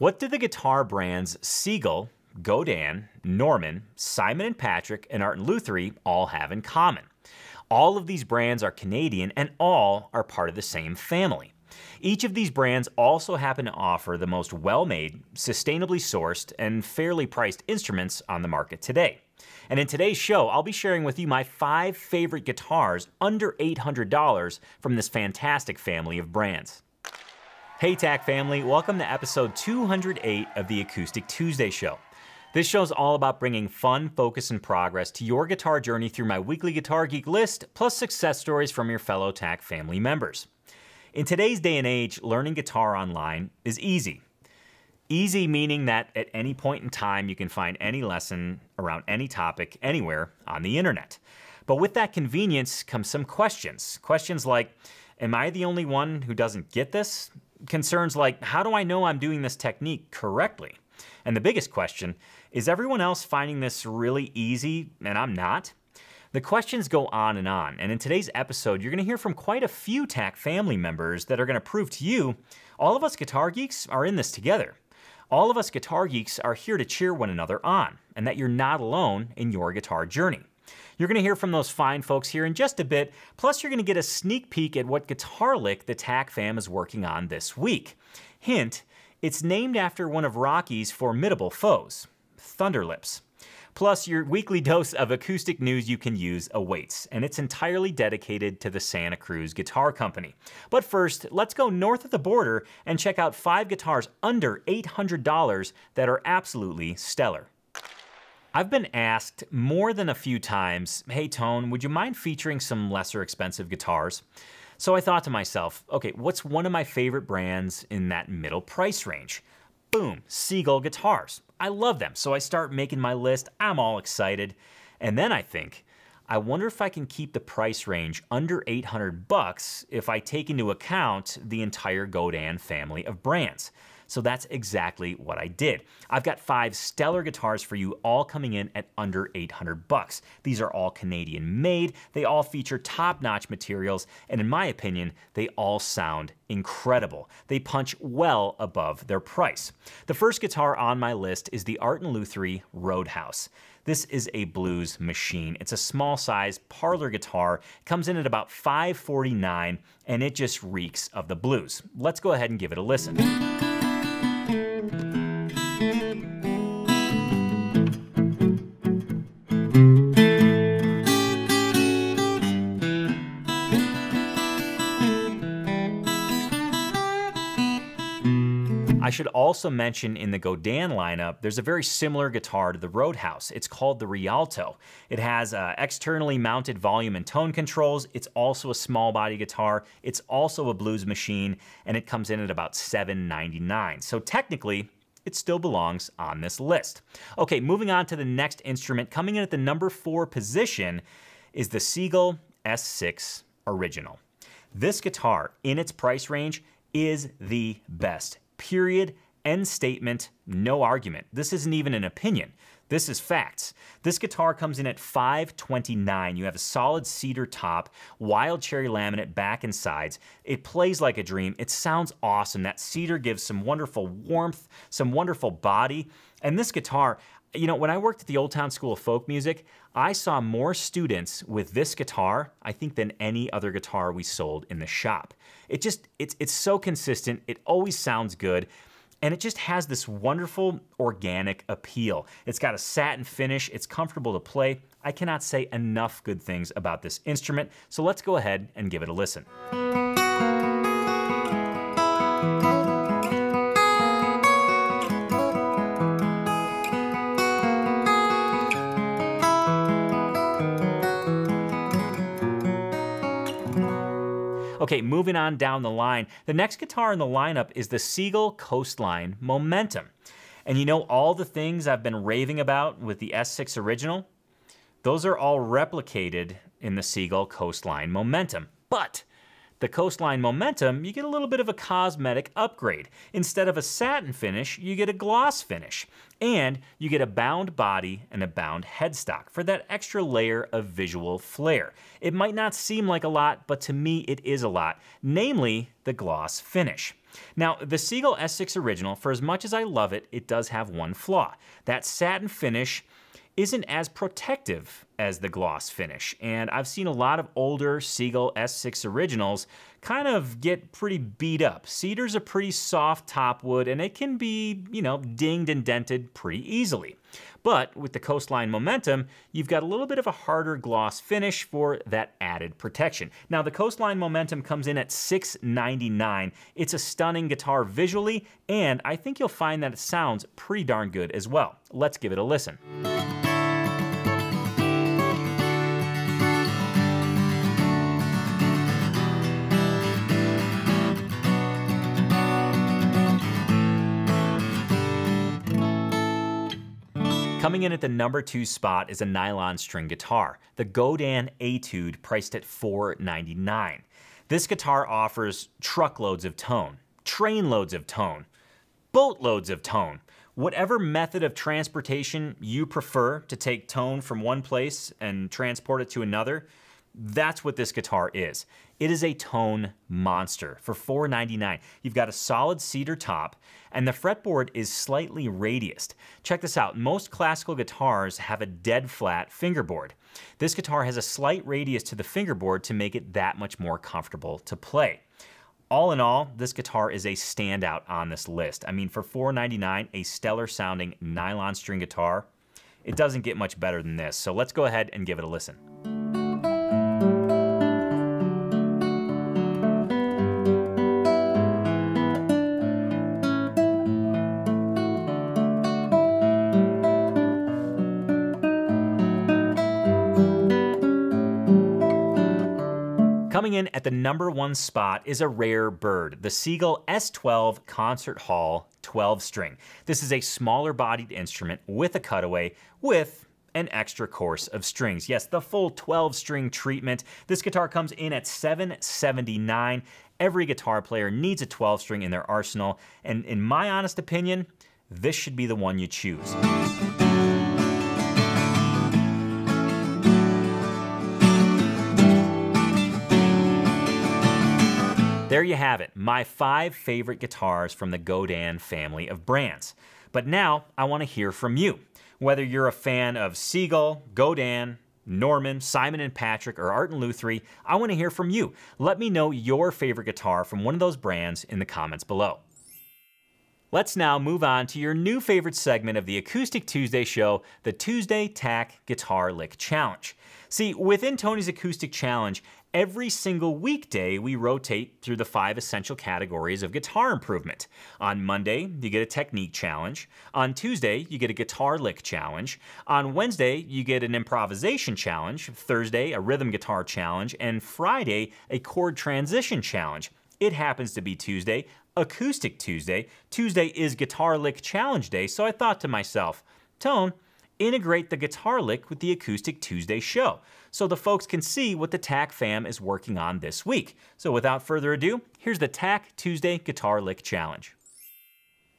What did the guitar brands Siegel, Godin, Norman, Simon & Patrick, and Art & Luthery all have in common? All of these brands are Canadian and all are part of the same family. Each of these brands also happen to offer the most well-made, sustainably sourced, and fairly priced instruments on the market today. And in today's show, I'll be sharing with you my five favorite guitars under $800 from this fantastic family of brands. Hey, TAC family, welcome to episode 208 of the Acoustic Tuesday Show. This show is all about bringing fun, focus, and progress to your guitar journey through my weekly Guitar Geek list, plus success stories from your fellow TAC family members. In today's day and age, learning guitar online is easy. Easy meaning that at any point in time, you can find any lesson around any topic anywhere on the internet. But with that convenience comes some questions. Questions like, Am I the only one who doesn't get this? concerns like, how do I know I'm doing this technique correctly? And the biggest question, is everyone else finding this really easy and I'm not? The questions go on and on, and in today's episode, you're gonna hear from quite a few TAC family members that are gonna prove to you, all of us guitar geeks are in this together. All of us guitar geeks are here to cheer one another on, and that you're not alone in your guitar journey. You're gonna hear from those fine folks here in just a bit, plus you're gonna get a sneak peek at what guitar lick the TAC fam is working on this week. Hint, it's named after one of Rocky's formidable foes, Thunderlips. Plus, your weekly dose of acoustic news you can use awaits, and it's entirely dedicated to the Santa Cruz Guitar Company. But first, let's go north of the border and check out five guitars under $800 that are absolutely stellar. I've been asked more than a few times, hey Tone, would you mind featuring some lesser expensive guitars? So I thought to myself, okay, what's one of my favorite brands in that middle price range? Boom, Seagull guitars. I love them, so I start making my list, I'm all excited. And then I think, I wonder if I can keep the price range under 800 bucks if I take into account the entire Godan family of brands. So that's exactly what I did. I've got five stellar guitars for you, all coming in at under 800 bucks. These are all Canadian made. They all feature top-notch materials, and in my opinion, they all sound incredible. They punch well above their price. The first guitar on my list is the Art & Luthery Roadhouse. This is a blues machine. It's a small size parlor guitar, comes in at about 549, and it just reeks of the blues. Let's go ahead and give it a listen. I should also mention in the Godin lineup, there's a very similar guitar to the Roadhouse. It's called the Rialto. It has uh, externally mounted volume and tone controls. It's also a small body guitar. It's also a blues machine, and it comes in at about $7.99. So technically, it still belongs on this list. Okay, moving on to the next instrument. Coming in at the number four position is the Siegel S6 Original. This guitar, in its price range, is the best period, end statement, no argument. This isn't even an opinion. This is facts. This guitar comes in at 529. You have a solid cedar top, wild cherry laminate back and sides. It plays like a dream. It sounds awesome. That cedar gives some wonderful warmth, some wonderful body. And this guitar, you know, when I worked at the Old Town School of Folk Music, I saw more students with this guitar, I think, than any other guitar we sold in the shop. It just, it's, it's so consistent. It always sounds good and it just has this wonderful organic appeal. It's got a satin finish, it's comfortable to play. I cannot say enough good things about this instrument, so let's go ahead and give it a listen. Okay, moving on down the line. The next guitar in the lineup is the Seagull Coastline Momentum. And you know all the things I've been raving about with the S6 original? Those are all replicated in the Seagull Coastline Momentum. But the Coastline Momentum, you get a little bit of a cosmetic upgrade. Instead of a satin finish, you get a gloss finish. And you get a bound body and a bound headstock for that extra layer of visual flair. It might not seem like a lot, but to me it is a lot, namely the gloss finish. Now, the Seagull S6 Original, for as much as I love it, it does have one flaw. That satin finish isn't as protective as the gloss finish. And I've seen a lot of older Seagull S6 originals kind of get pretty beat up. Cedar's a pretty soft top wood and it can be, you know, dinged and dented pretty easily. But with the Coastline Momentum, you've got a little bit of a harder gloss finish for that added protection. Now the Coastline Momentum comes in at $6.99. It's a stunning guitar visually, and I think you'll find that it sounds pretty darn good as well. Let's give it a listen. Coming in mm. at the number two spot is a nylon string guitar, the Godin Etude priced at $499. This guitar offers truckloads of tone, trainloads of tone, boatloads of tone. Whatever method of transportation you prefer to take tone from one place and transport it to another, that's what this guitar is. It is a tone monster for $4.99. You've got a solid cedar top and the fretboard is slightly radiused. Check this out, most classical guitars have a dead flat fingerboard. This guitar has a slight radius to the fingerboard to make it that much more comfortable to play. All in all, this guitar is a standout on this list. I mean, for $4.99, a stellar sounding nylon string guitar, it doesn't get much better than this. So let's go ahead and give it a listen. at the number one spot is a rare bird, the Siegel S12 Concert Hall 12 string. This is a smaller bodied instrument with a cutaway with an extra course of strings. Yes, the full 12 string treatment. This guitar comes in at 779. Every guitar player needs a 12 string in their arsenal. And in my honest opinion, this should be the one you choose. there you have it, my five favorite guitars from the Godin family of brands. But now I wanna hear from you. Whether you're a fan of Siegel, Godin, Norman, Simon and Patrick, or Art and Luthery, I wanna hear from you. Let me know your favorite guitar from one of those brands in the comments below. Let's now move on to your new favorite segment of the Acoustic Tuesday show, the Tuesday Tack Guitar Lick Challenge. See, within Tony's Acoustic Challenge, Every single weekday, we rotate through the five essential categories of guitar improvement. On Monday, you get a technique challenge. On Tuesday, you get a guitar lick challenge. On Wednesday, you get an improvisation challenge. Thursday, a rhythm guitar challenge. And Friday, a chord transition challenge. It happens to be Tuesday, Acoustic Tuesday. Tuesday is Guitar Lick Challenge Day, so I thought to myself, Tone, integrate the guitar lick with the Acoustic Tuesday show so the folks can see what the TAC fam is working on this week. So without further ado, here's the TAC Tuesday Guitar Lick Challenge.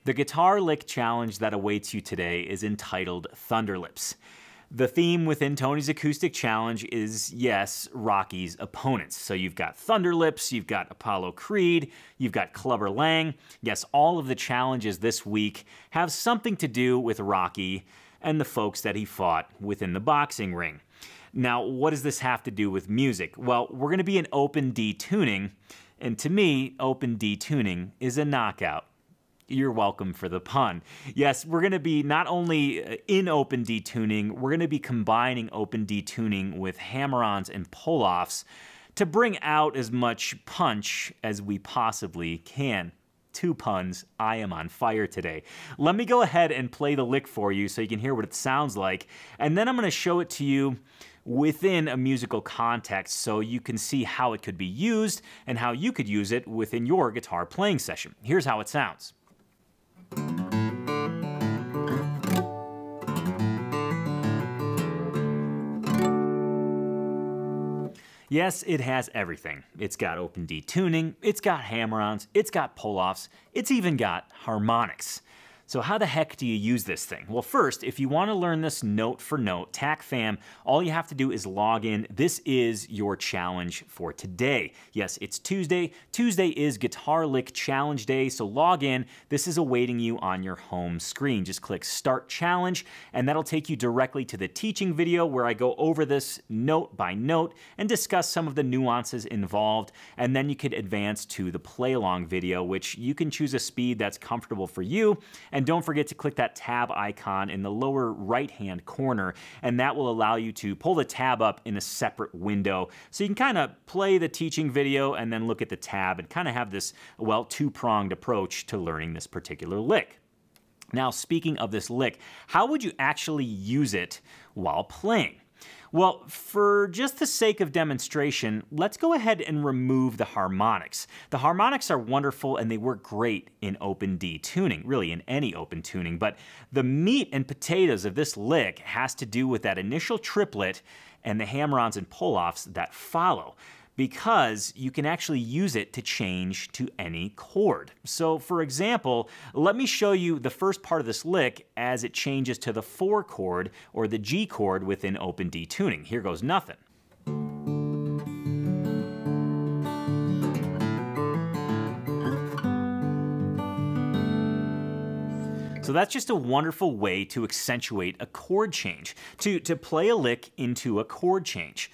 The guitar lick challenge that awaits you today is entitled Thunderlips. The theme within Tony's Acoustic Challenge is, yes, Rocky's opponents. So you've got Thunderlips, you've got Apollo Creed, you've got Clubber Lang. Yes, all of the challenges this week have something to do with Rocky, and the folks that he fought within the boxing ring. Now, what does this have to do with music? Well, we're going to be in open D tuning, and to me, open D tuning is a knockout. You're welcome for the pun. Yes, we're going to be not only uh, in open D tuning, we're going to be combining open D tuning with hammer ons and pull offs to bring out as much punch as we possibly can two puns. I am on fire today. Let me go ahead and play the lick for you so you can hear what it sounds like, and then I'm gonna show it to you within a musical context so you can see how it could be used and how you could use it within your guitar playing session. Here's how it sounds. Yes, it has everything. It's got open D tuning, it's got hammer-ons, it's got pull-offs, it's even got harmonics. So how the heck do you use this thing? Well, first, if you wanna learn this note for note, TACFAM, all you have to do is log in. This is your challenge for today. Yes, it's Tuesday. Tuesday is Guitar Lick Challenge Day, so log in. This is awaiting you on your home screen. Just click Start Challenge, and that'll take you directly to the teaching video where I go over this note by note and discuss some of the nuances involved. And then you could advance to the play along video, which you can choose a speed that's comfortable for you. And and don't forget to click that tab icon in the lower right-hand corner, and that will allow you to pull the tab up in a separate window. So you can kind of play the teaching video and then look at the tab and kind of have this, well, two-pronged approach to learning this particular lick. Now, speaking of this lick, how would you actually use it while playing? Well, for just the sake of demonstration, let's go ahead and remove the harmonics. The harmonics are wonderful and they work great in open D tuning, really in any open tuning, but the meat and potatoes of this lick has to do with that initial triplet and the hammer-ons and pull-offs that follow because you can actually use it to change to any chord. So for example, let me show you the first part of this lick as it changes to the four chord or the G chord within open D tuning. Here goes nothing. So that's just a wonderful way to accentuate a chord change, to, to play a lick into a chord change.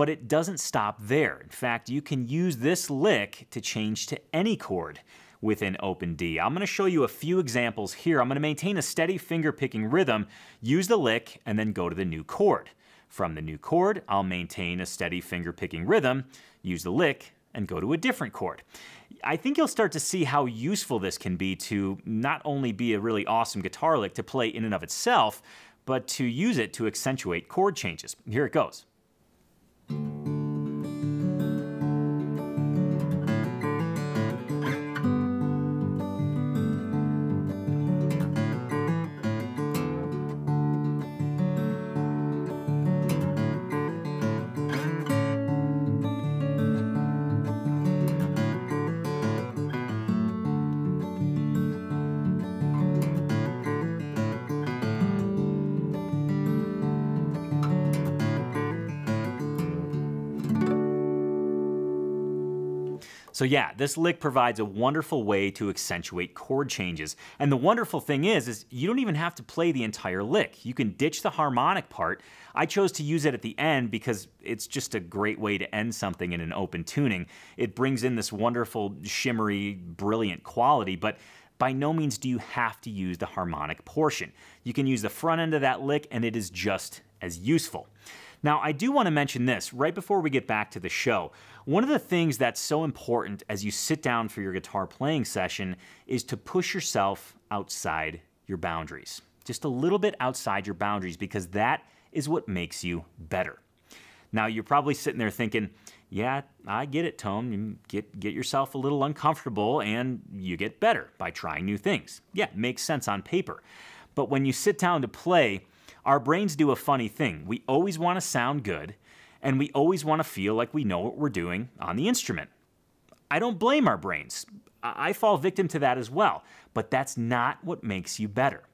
But it doesn't stop there. In fact, you can use this lick to change to any chord within Open D. I'm going to show you a few examples here. I'm going to maintain a steady finger picking rhythm, use the lick, and then go to the new chord. From the new chord, I'll maintain a steady finger picking rhythm, use the lick, and go to a different chord. I think you'll start to see how useful this can be to not only be a really awesome guitar lick to play in and of itself, but to use it to accentuate chord changes. Here it goes. Bye. So yeah, this lick provides a wonderful way to accentuate chord changes. And the wonderful thing is, is you don't even have to play the entire lick. You can ditch the harmonic part. I chose to use it at the end because it's just a great way to end something in an open tuning. It brings in this wonderful, shimmery, brilliant quality, but by no means do you have to use the harmonic portion. You can use the front end of that lick and it is just as useful. Now, I do want to mention this right before we get back to the show. One of the things that's so important as you sit down for your guitar playing session is to push yourself outside your boundaries. Just a little bit outside your boundaries because that is what makes you better. Now you're probably sitting there thinking, yeah, I get it, Tom. You get, get yourself a little uncomfortable and you get better by trying new things. Yeah, makes sense on paper. But when you sit down to play, our brains do a funny thing. We always want to sound good and we always want to feel like we know what we're doing on the instrument. I don't blame our brains. I fall victim to that as well, but that's not what makes you better.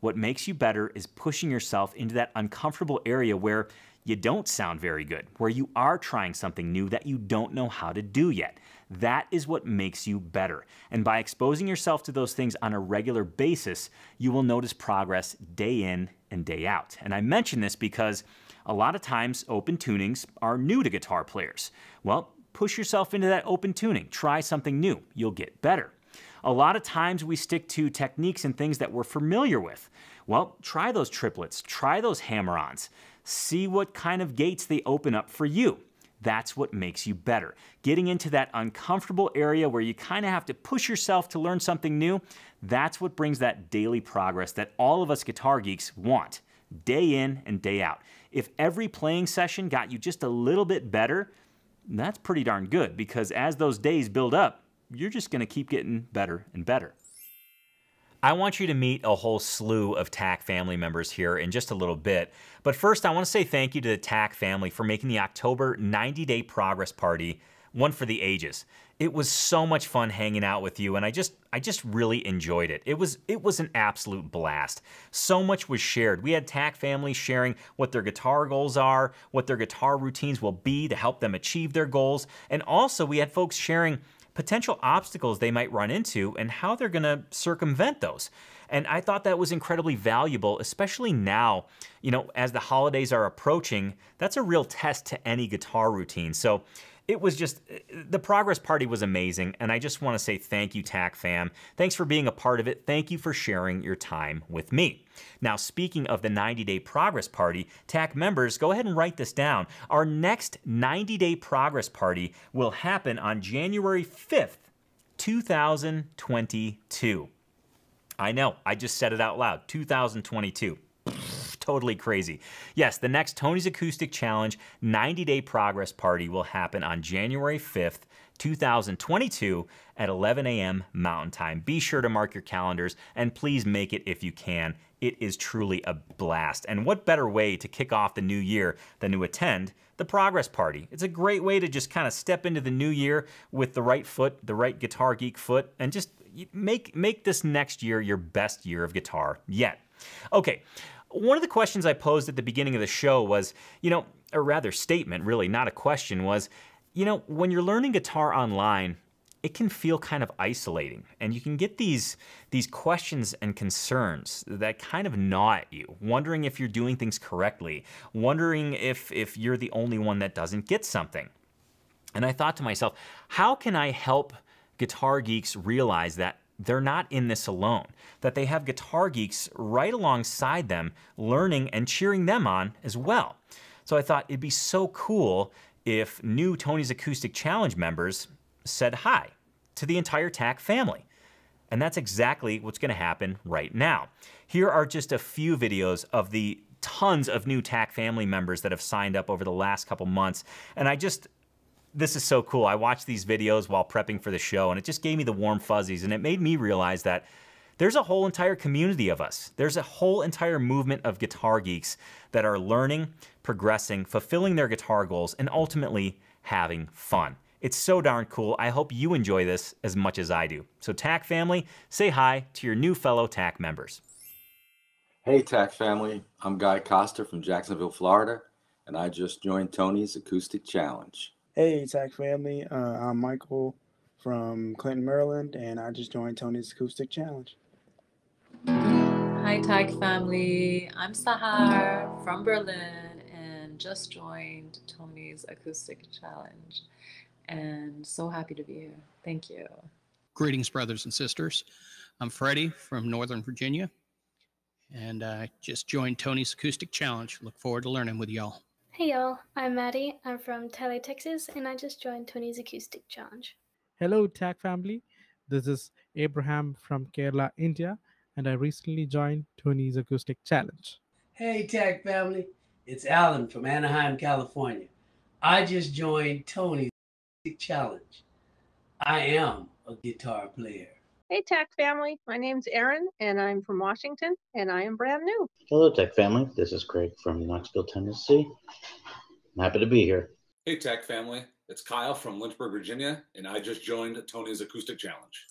What makes you better is pushing yourself into that uncomfortable area where you don't sound very good, where you are trying something new that you don't know how to do yet. That is what makes you better. And by exposing yourself to those things on a regular basis, you will notice progress day in and day out. And I mention this because a lot of times, open tunings are new to guitar players. Well, push yourself into that open tuning. Try something new. You'll get better. A lot of times we stick to techniques and things that we're familiar with. Well, try those triplets, try those hammer ons, see what kind of gates they open up for you. That's what makes you better. Getting into that uncomfortable area where you kind of have to push yourself to learn something new, that's what brings that daily progress that all of us guitar geeks want, day in and day out. If every playing session got you just a little bit better, that's pretty darn good because as those days build up, you're just gonna keep getting better and better. I want you to meet a whole slew of TAC family members here in just a little bit. But first, I wanna say thank you to the TAC family for making the October 90 Day Progress Party one for the ages. It was so much fun hanging out with you and I just I just really enjoyed it. It was it was an absolute blast. So much was shared. We had TAC families sharing what their guitar goals are, what their guitar routines will be to help them achieve their goals, and also we had folks sharing potential obstacles they might run into and how they're going to circumvent those. And I thought that was incredibly valuable, especially now, you know, as the holidays are approaching, that's a real test to any guitar routine. So it was just, the Progress Party was amazing, and I just want to say thank you, TAC fam. Thanks for being a part of it. Thank you for sharing your time with me. Now, speaking of the 90 Day Progress Party, TAC members, go ahead and write this down. Our next 90 Day Progress Party will happen on January 5th, 2022. I know, I just said it out loud 2022 totally crazy. Yes, the next Tony's Acoustic Challenge 90 Day Progress Party will happen on January 5th, 2022 at 11 a.m. Mountain Time. Be sure to mark your calendars and please make it if you can. It is truly a blast. And what better way to kick off the new year than to attend the Progress Party? It's a great way to just kind of step into the new year with the right foot, the right Guitar Geek foot, and just make, make this next year your best year of guitar yet. Okay, one of the questions I posed at the beginning of the show was, you know, or rather statement, really, not a question, was, you know, when you're learning guitar online, it can feel kind of isolating and you can get these these questions and concerns that kind of gnaw at you wondering if you're doing things correctly wondering if if you're the only one that doesn't get something and i thought to myself how can i help guitar geeks realize that they're not in this alone, that they have guitar geeks right alongside them, learning and cheering them on as well. So I thought it'd be so cool if new Tony's Acoustic Challenge members said hi to the entire TAC family. And that's exactly what's gonna happen right now. Here are just a few videos of the tons of new TAC family members that have signed up over the last couple months. And I just this is so cool. I watched these videos while prepping for the show and it just gave me the warm fuzzies and it made me realize that there's a whole entire community of us. There's a whole entire movement of guitar geeks that are learning, progressing, fulfilling their guitar goals, and ultimately having fun. It's so darn cool. I hope you enjoy this as much as I do. So, TAC family, say hi to your new fellow TAC members. Hey, TAC family. I'm Guy Costa from Jacksonville, Florida, and I just joined Tony's Acoustic Challenge. Hey, Tech family. Uh, I'm Michael from Clinton, Maryland, and I just joined Tony's Acoustic Challenge. Hi, Tech family. I'm Sahar from Berlin and just joined Tony's Acoustic Challenge. And so happy to be here. Thank you. Greetings, brothers and sisters. I'm Freddie from Northern Virginia, and I just joined Tony's Acoustic Challenge. Look forward to learning with y'all. Hey y'all, I'm Maddie. I'm from Tele, Texas, and I just joined Tony's Acoustic Challenge. Hello, Tech family. This is Abraham from Kerala, India, and I recently joined Tony's Acoustic Challenge. Hey, Tech family. It's Alan from Anaheim, California. I just joined Tony's Acoustic Challenge. I am a guitar player. Hey, Tech Family. My name's Erin, and I'm from Washington, and I am brand new. Hello, Tech Family. This is Craig from Knoxville, Tennessee. I'm happy to be here. Hey, Tech Family. It's Kyle from Lynchburg, Virginia, and I just joined Tony's Acoustic Challenge.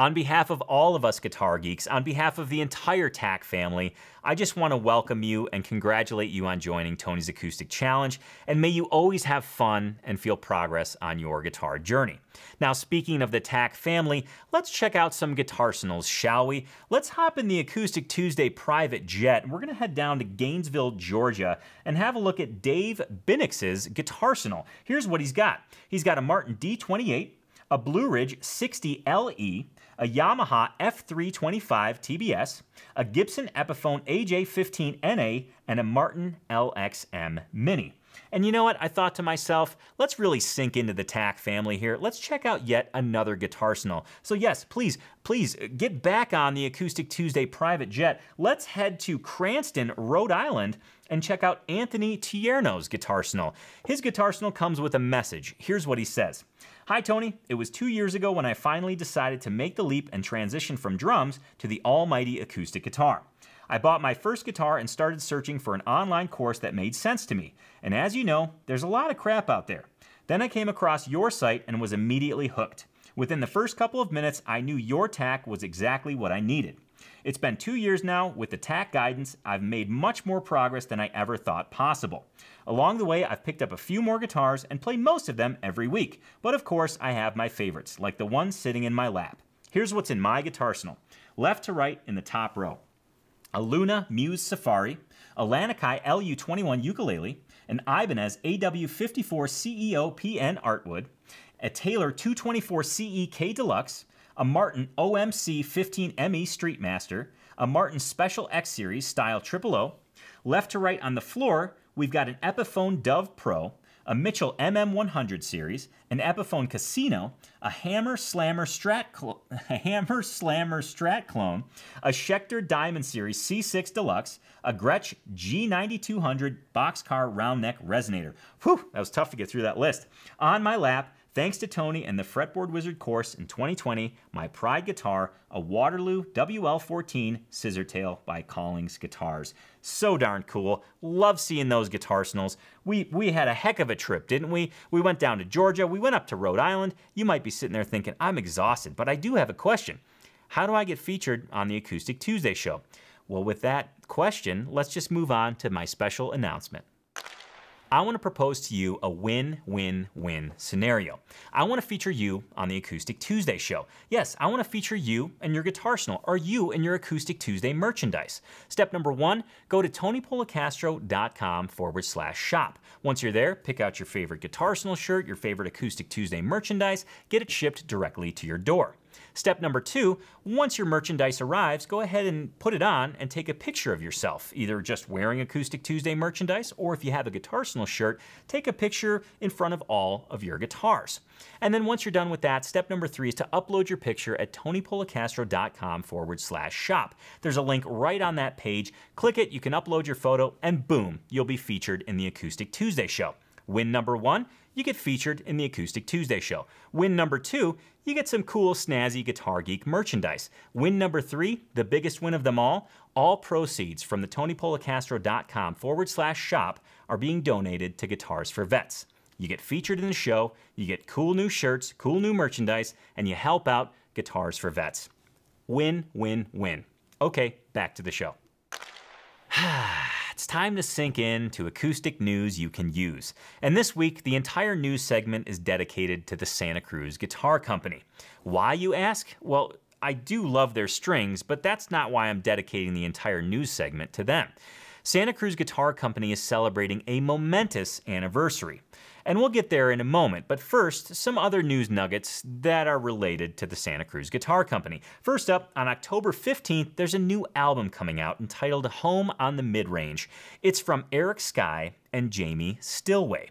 On behalf of all of us guitar geeks, on behalf of the entire TAC family, I just want to welcome you and congratulate you on joining Tony's Acoustic Challenge, and may you always have fun and feel progress on your guitar journey. Now, speaking of the TAC family, let's check out some guitar guitarsenals, shall we? Let's hop in the Acoustic Tuesday private jet, and we're going to head down to Gainesville, Georgia, and have a look at Dave Binnix's guitar signal. Here's what he's got. He's got a Martin D28, a Blue Ridge 60LE, a Yamaha F325 TBS, a Gibson Epiphone AJ15NA, and a Martin LXM Mini. And you know what? I thought to myself, let's really sink into the TAC family here. Let's check out yet another guitar arsenal. So yes, please, please uh, get back on the Acoustic Tuesday private jet. Let's head to Cranston, Rhode Island, and check out Anthony Tierno's guitar arsenal. His guitar arsenal comes with a message. Here's what he says. Hi, Tony. It was two years ago when I finally decided to make the leap and transition from drums to the almighty acoustic guitar. I bought my first guitar and started searching for an online course that made sense to me. And as you know, there's a lot of crap out there. Then I came across your site and was immediately hooked. Within the first couple of minutes, I knew your tack was exactly what I needed. It's been two years now. With the tack guidance, I've made much more progress than I ever thought possible. Along the way, I've picked up a few more guitars and play most of them every week. But of course, I have my favorites, like the one sitting in my lap. Here's what's in my guitar arsenal. Left to right in the top row a Luna Muse Safari, a Lanakai LU21 ukulele, an Ibanez AW54 CEO PN Artwood, a Taylor 224 CEK Deluxe, a Martin OMC 15ME Streetmaster, a Martin Special X Series Style Triple O. Left to right on the floor, we've got an Epiphone Dove Pro, a Mitchell MM100 series, an Epiphone Casino, a Hammer Slammer Strat, cl- Hammer Slammer Strat clone, a Schecter Diamond Series C6 Deluxe, a Gretsch G9200 boxcar round neck resonator. Whew, that was tough to get through that list. On my lap, Thanks to Tony and the Fretboard Wizard course in 2020, my pride guitar, a Waterloo WL14 scissor tail by Collings Guitars. So darn cool. Love seeing those guitar snills. We, we had a heck of a trip, didn't we? We went down to Georgia, we went up to Rhode Island. You might be sitting there thinking, I'm exhausted, but I do have a question. How do I get featured on the Acoustic Tuesday show? Well, with that question, let's just move on to my special announcement. I wanna propose to you a win-win-win scenario. I wanna feature you on the Acoustic Tuesday show. Yes, I wanna feature you and your guitar arsenal, or you and your Acoustic Tuesday merchandise. Step number one, go to tonypolacastrocom forward slash shop. Once you're there, pick out your favorite guitar arsenal shirt, your favorite Acoustic Tuesday merchandise, get it shipped directly to your door. Step number two, once your merchandise arrives, go ahead and put it on and take a picture of yourself, either just wearing Acoustic Tuesday merchandise, or if you have a Guitarsenal shirt, take a picture in front of all of your guitars. And then once you're done with that, step number three is to upload your picture at tonypolacastrocom forward slash shop. There's a link right on that page. Click it, you can upload your photo, and boom, you'll be featured in the Acoustic Tuesday show. Win number one, you get featured in the Acoustic Tuesday show. Win number two, you get some cool, snazzy Guitar Geek merchandise. Win number three, the biggest win of them all, all proceeds from the TonyPolacastro.com forward slash shop are being donated to Guitars for Vets. You get featured in the show, you get cool new shirts, cool new merchandise, and you help out Guitars for Vets. Win, win, win. Okay, back to the show. It's time to sink in to acoustic news you can use. And this week, the entire news segment is dedicated to the Santa Cruz Guitar Company. Why, you ask? Well, I do love their strings, but that's not why I'm dedicating the entire news segment to them. Santa Cruz Guitar Company is celebrating a momentous anniversary and we'll get there in a moment. But first, some other news nuggets that are related to the Santa Cruz Guitar Company. First up, on October 15th, there's a new album coming out entitled Home on the Midrange. It's from Eric Sky and Jamie Stillway.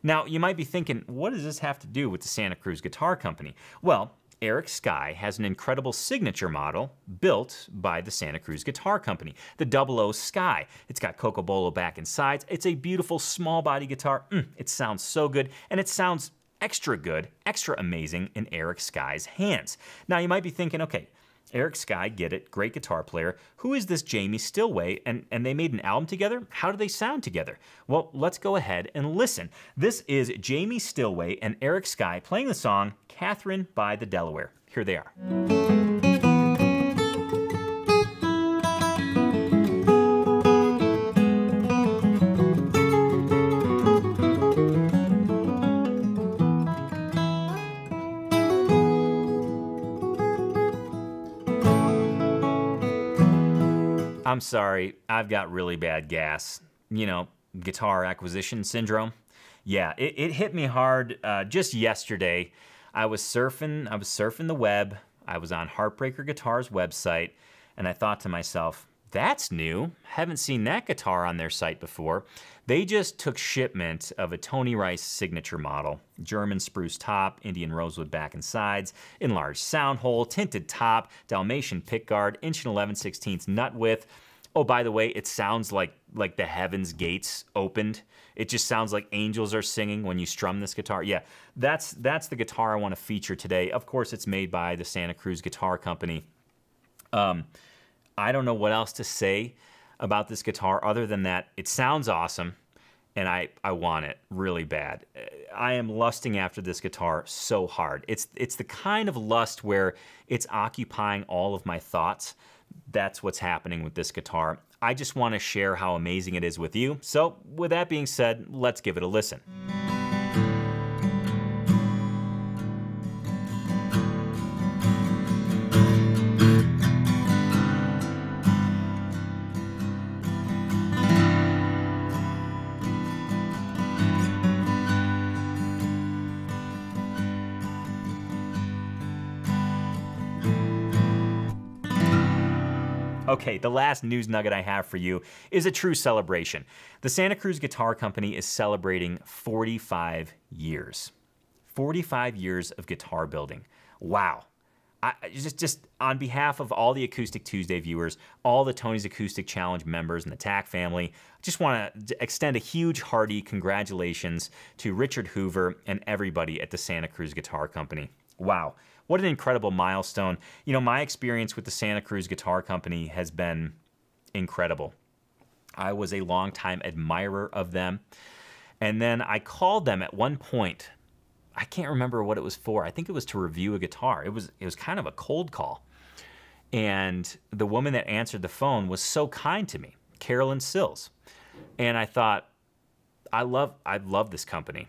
Now, you might be thinking, what does this have to do with the Santa Cruz Guitar Company? Well, Eric Sky has an incredible signature model built by the Santa Cruz Guitar Company, the 00 Sky. It's got Cocobolo back and sides. It's a beautiful small body guitar. Mm, it sounds so good, and it sounds extra good, extra amazing in Eric Sky's hands. Now you might be thinking, okay, Eric Sky, get it, great guitar player. Who is this Jamie Stillway? And, and they made an album together? How do they sound together? Well, let's go ahead and listen. This is Jamie Stillway and Eric Sky playing the song Catherine by the Delaware. Here they are. I'm sorry, I've got really bad gas. You know, guitar acquisition syndrome. Yeah, it, it hit me hard uh, just yesterday. I was surfing, I was surfing the web. I was on Heartbreaker Guitar's website, and I thought to myself, that's new. Haven't seen that guitar on their site before. They just took shipment of a Tony Rice signature model. German spruce top, Indian rosewood back and sides, enlarged sound hole, tinted top, Dalmatian pickguard, inch and 11 16th nut width. Oh, by the way, it sounds like, like the heavens gates opened. It just sounds like angels are singing when you strum this guitar. Yeah, that's, that's the guitar I wanna feature today. Of course, it's made by the Santa Cruz Guitar Company. Um, I don't know what else to say about this guitar other than that it sounds awesome and I, I want it really bad. I am lusting after this guitar so hard. It's, it's the kind of lust where it's occupying all of my thoughts. That's what's happening with this guitar. I just wanna share how amazing it is with you. So with that being said, let's give it a listen. Okay, the last news nugget I have for you is a true celebration. The Santa Cruz Guitar Company is celebrating 45 years. 45 years of guitar building. Wow. I, just, just on behalf of all the Acoustic Tuesday viewers, all the Tony's Acoustic Challenge members and the TAC family, I just want to extend a huge hearty congratulations to Richard Hoover and everybody at the Santa Cruz Guitar Company. Wow. What an incredible milestone. You know, my experience with the Santa Cruz Guitar Company has been incredible. I was a longtime admirer of them. And then I called them at one point. I can't remember what it was for. I think it was to review a guitar. It was it was kind of a cold call. And the woman that answered the phone was so kind to me, Carolyn Sills. And I thought, I love I love this company.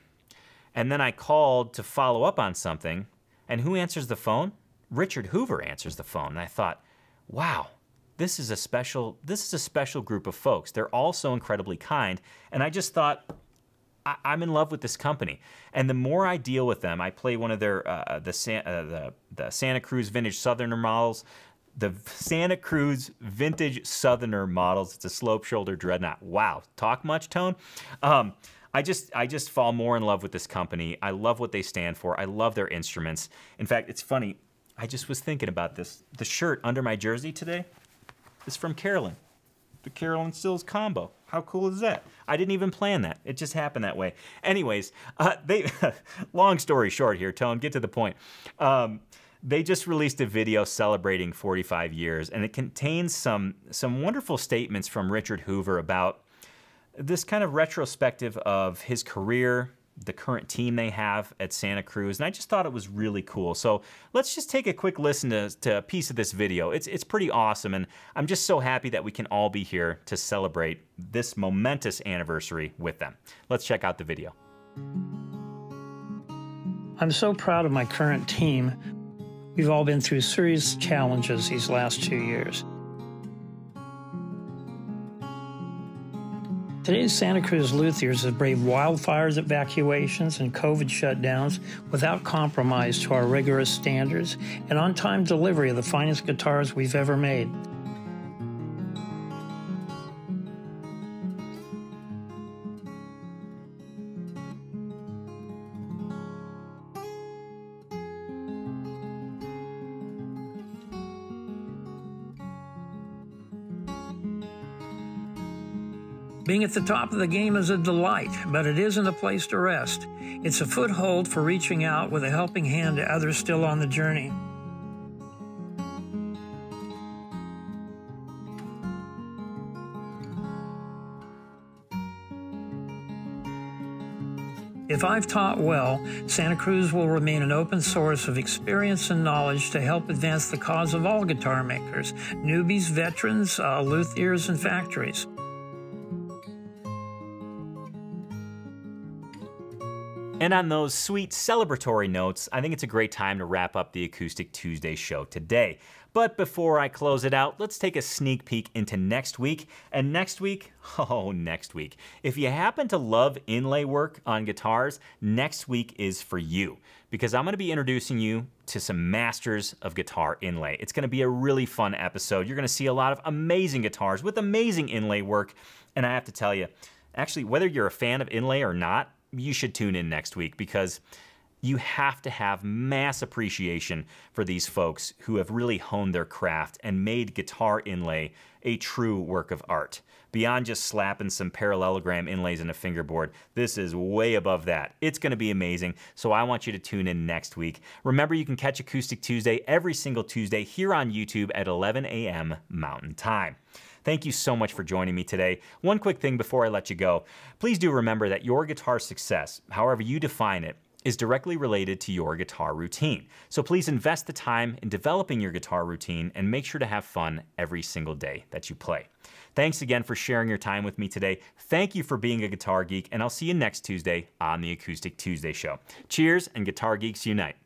And then I called to follow up on something and who answers the phone? Richard Hoover answers the phone. And I thought, wow, this is a special, this is a special group of folks. They're all so incredibly kind. And I just thought, I, am in love with this company. And the more I deal with them, I play one of their, uh, uh, the, San, uh, the, the Santa Cruz Vintage Southerner models, the Santa Cruz Vintage Southerner models. It's a slope shoulder dreadnought. Wow, talk much, Tone? Um, I just I just fall more in love with this company. I love what they stand for. I love their instruments. In fact, it's funny. I just was thinking about this. The shirt under my jersey today is from Carolyn. The Carolyn Stills combo. How cool is that? I didn't even plan that. It just happened that way. Anyways, uh, they long story short here, Tone, get to the point. Um, they just released a video celebrating 45 years, and it contains some some wonderful statements from Richard Hoover about this kind of retrospective of his career, the current team they have at Santa Cruz, and I just thought it was really cool. So let's just take a quick listen to, to a piece of this video. It's, it's pretty awesome, and I'm just so happy that we can all be here to celebrate this momentous anniversary with them. Let's check out the video. I'm so proud of my current team. We've all been through serious challenges these last two years. Today's Santa Cruz Luthiers have braved wildfires, evacuations, and COVID shutdowns without compromise to our rigorous standards and on time delivery of the finest guitars we've ever made. Being at the top of the game is a delight, but it isn't a place to rest. It's a foothold for reaching out with a helping hand to others still on the journey. If I've taught well, Santa Cruz will remain an open source of experience and knowledge to help advance the cause of all guitar makers, newbies, veterans, uh, luthiers, and factories. And on those sweet celebratory notes, I think it's a great time to wrap up the Acoustic Tuesday show today. But before I close it out, let's take a sneak peek into next week. And next week, oh, next week. If you happen to love inlay work on guitars, next week is for you because I'm gonna be introducing you to some masters of guitar inlay. It's gonna be a really fun episode. You're gonna see a lot of amazing guitars with amazing inlay work. And I have to tell you, actually, whether you're a fan of inlay or not, you should tune in next week because you have to have mass appreciation for these folks who have really honed their craft and made guitar inlay a true work of art. Beyond just slapping some parallelogram inlays in a fingerboard, this is way above that. It's gonna be amazing, so I want you to tune in next week. Remember, you can catch Acoustic Tuesday every single Tuesday here on YouTube at 11 a.m. Mountain Time. Thank you so much for joining me today. One quick thing before I let you go. Please do remember that your guitar success, however you define it, is directly related to your guitar routine. So please invest the time in developing your guitar routine and make sure to have fun every single day that you play. Thanks again for sharing your time with me today. Thank you for being a guitar geek, and I'll see you next Tuesday on the Acoustic Tuesday Show. Cheers and Guitar Geeks Unite.